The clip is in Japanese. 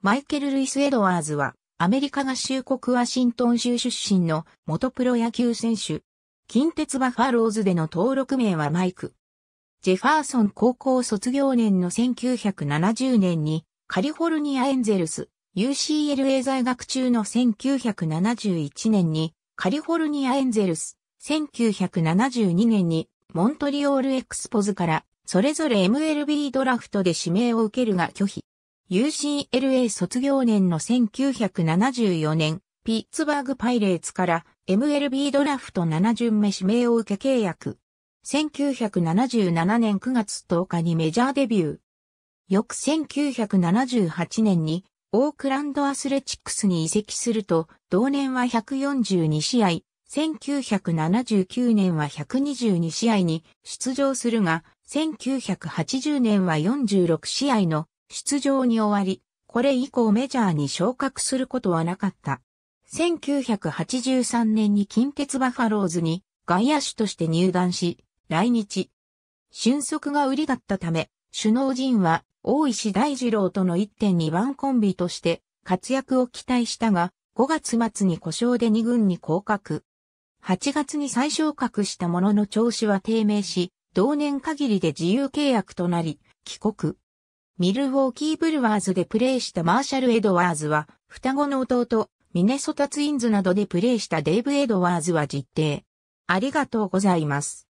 マイケル・ルイス・エドワーズは、アメリカ合衆国ワシントン州出身の元プロ野球選手。近鉄バファローズでの登録名はマイク。ジェファーソン高校卒業年の1970年に、カリフォルニアエンゼルス、UCLA 在学中の1971年に、カリフォルニアエンゼルス、1972年に、モントリオールエクスポズから、それぞれ MLB ドラフトで指名を受けるが拒否。UCLA 卒業年の1974年、ピッツバーグパイレーツから MLB ドラフト7巡目指名を受け契約。1977年9月10日にメジャーデビュー。翌1978年にオークランドアスレチックスに移籍すると、同年は142試合、1979年は122試合に出場するが、1980年は46試合の出場に終わり、これ以降メジャーに昇格することはなかった。1983年に近鉄バファローズに外野手として入団し、来日。俊足が売りだったため、首脳陣は大石大二郎との1.2番コンビとして活躍を期待したが、5月末に故障で2軍に降格。8月に再昇格したものの調子は低迷し、同年限りで自由契約となり、帰国。ミルウォーキーブルワーズでプレーしたマーシャル・エドワーズは、双子の弟、ミネソタツインズなどでプレーしたデイブ・エドワーズは実定。ありがとうございます。